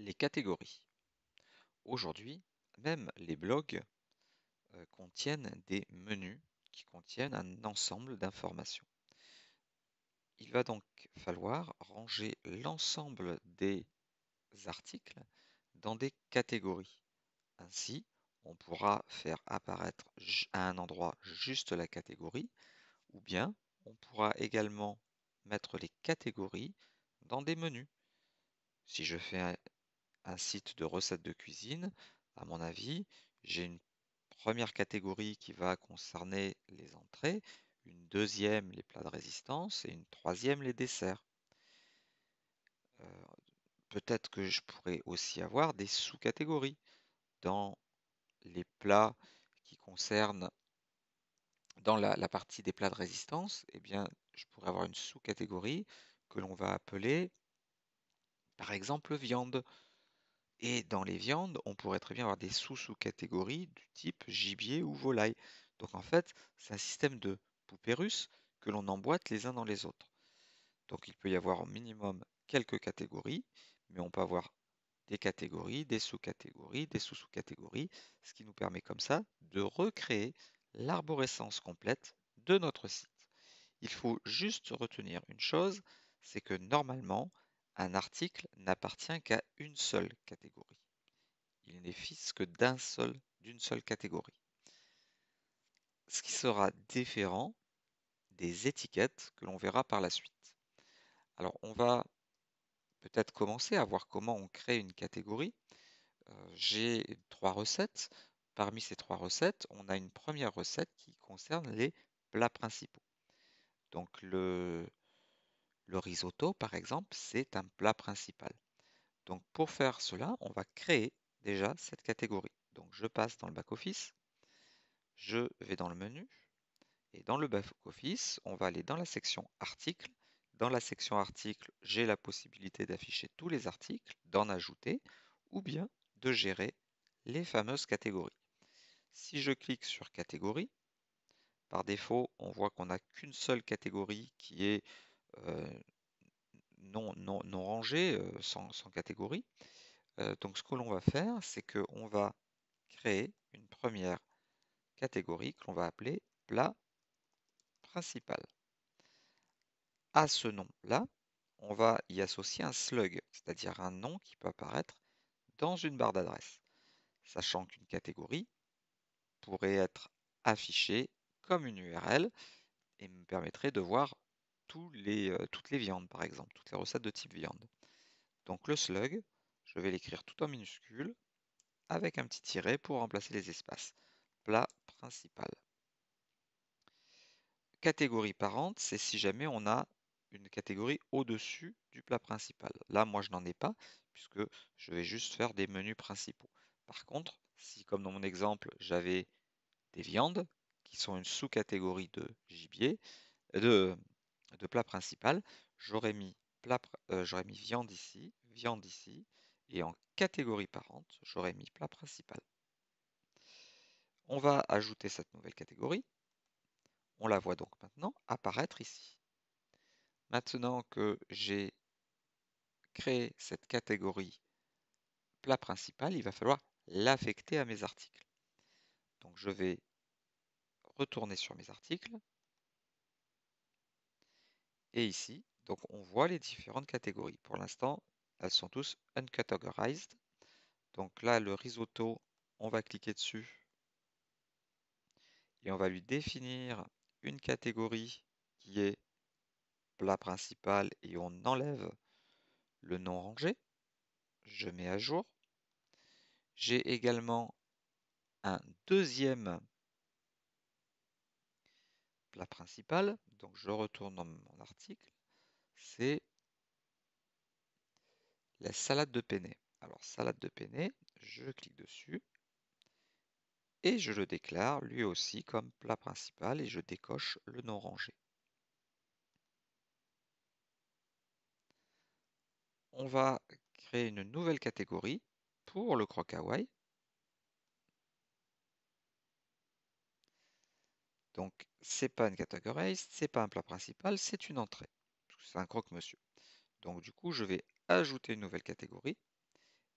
les catégories. Aujourd'hui, même les blogs euh, contiennent des menus qui contiennent un ensemble d'informations. Il va donc falloir ranger l'ensemble des articles dans des catégories. Ainsi, on pourra faire apparaître à un endroit juste la catégorie, ou bien on pourra également mettre les catégories dans des menus. Si je fais un site de recettes de cuisine, à mon avis, j'ai une première catégorie qui va concerner les entrées, une deuxième les plats de résistance et une troisième les desserts. Euh, peut-être que je pourrais aussi avoir des sous-catégories dans les plats qui concernent dans la, la, partie des plats de résistance, eh bien, je pourrais avoir une sous-catégorie que l'on va appeler par exemple viande. Et dans les viandes, on pourrait très bien avoir des sous-sous-catégories du type gibier ou volaille. Donc en fait, c'est un système de poupées russes que l'on emboîte les uns dans les autres. Donc il peut y avoir au minimum quelques catégories, mais on peut avoir des catégories, des sous-catégories, des sous-sous-catégories, ce qui nous permet comme ça de recréer l'arborescence complète de notre site. Il faut juste retenir une chose, c'est que normalement, un article n'appartient qu'à une seule catégorie. Il n'est fils que d'un seul, d'une seule catégorie. Ce qui sera différent des étiquettes que l'on verra par la suite. Alors on va peut-être commencer à voir comment on crée une catégorie. Euh, j'ai trois recettes. Parmi ces trois recettes, on a une première recette qui concerne les plats principaux. Donc le risotto, par exemple, c'est un plat principal. Donc pour faire cela, on va créer déjà cette catégorie. Donc je passe dans le back-office, je vais dans le menu, et dans le back-office, on va aller dans la section articles. Dans la section articles, j'ai la possibilité d'afficher tous les articles, d'en ajouter, ou bien de gérer les fameuses catégories. Si je clique sur catégories, par défaut, on voit qu'on n'a qu'une seule catégorie qui est euh, non, non, euh, sans, catégorie. Euh, donc ce que l'on va faire, c'est qu'on va créer une première catégorie que l'on va appeler plat principal. À ce nom-là, on va y associer un slug, c'est-à-dire un nom qui peut apparaître dans une barre d'adresse, sachant qu'une catégorie pourrait être affichée comme une URL et me permettrait de voir les, euh, toutes les viandes, par exemple, toutes les recettes de type viande. Donc le slug, je vais l'écrire tout en minuscule, avec un petit tiret pour remplacer les espaces. Plat principal. Catégorie parente, c'est si jamais on a une catégorie au-dessus du plat principal. Là, moi, je n'en ai pas, puisque je vais juste faire des menus principaux. Par contre, si, comme dans mon exemple, j'avais des viandes, qui sont une sous-catégorie de gibier, euh, de, de plat principal, j'aurais mis, plat, euh, j'aurais mis viande ici, viande ici, et en catégorie parente, j'aurais mis plat principal. On va ajouter cette nouvelle catégorie. On la voit donc maintenant apparaître ici. Maintenant que j'ai créé cette catégorie plat principal, il va falloir l'affecter à mes articles. Donc je vais retourner sur mes articles, et ici, donc on voit les différentes catégories. Pour l'instant, elles sont tous uncategorized. Donc là, le risotto, on va cliquer dessus et on va lui définir une catégorie qui est plat principal et on enlève le nom rangé. Je mets à jour. J'ai également un deuxième la principale, donc je retourne dans mon article, c'est la salade de penne. Alors salade de penne, je clique dessus et je le déclare lui aussi comme plat principal et je décoche le nom rangé. On va créer une nouvelle catégorie pour le croque Donc, ce n'est pas une ce n'est pas un plat principal, c'est une entrée. C'est un croque-monsieur. Donc, du coup, je vais ajouter une nouvelle catégorie.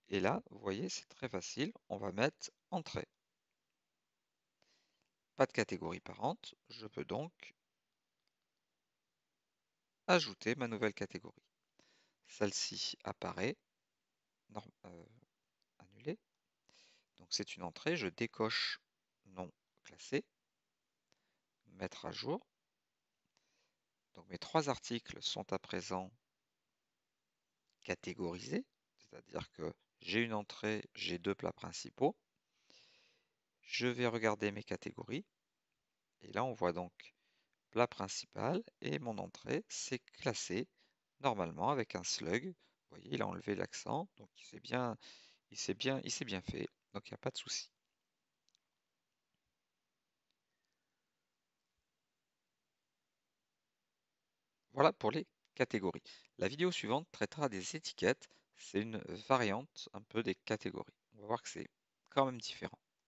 Et là, vous voyez, c'est très facile. On va mettre entrée. Pas de catégorie parente. Je peux donc ajouter ma nouvelle catégorie. Celle-ci apparaît. Euh, Annuler. Donc, c'est une entrée. Je décoche non classé mettre à jour. Donc mes trois articles sont à présent catégorisés, c'est-à-dire que j'ai une entrée, j'ai deux plats principaux. Je vais regarder mes catégories. Et là, on voit donc plat principal et mon entrée, s'est classée normalement avec un slug. Vous voyez, il a enlevé l'accent, donc il s'est bien, il bien, il s'est bien fait, donc il n'y a pas de souci. pour les catégories. La vidéo suivante traitera des étiquettes. C'est une variante un peu des catégories. On va voir que c'est quand même différent.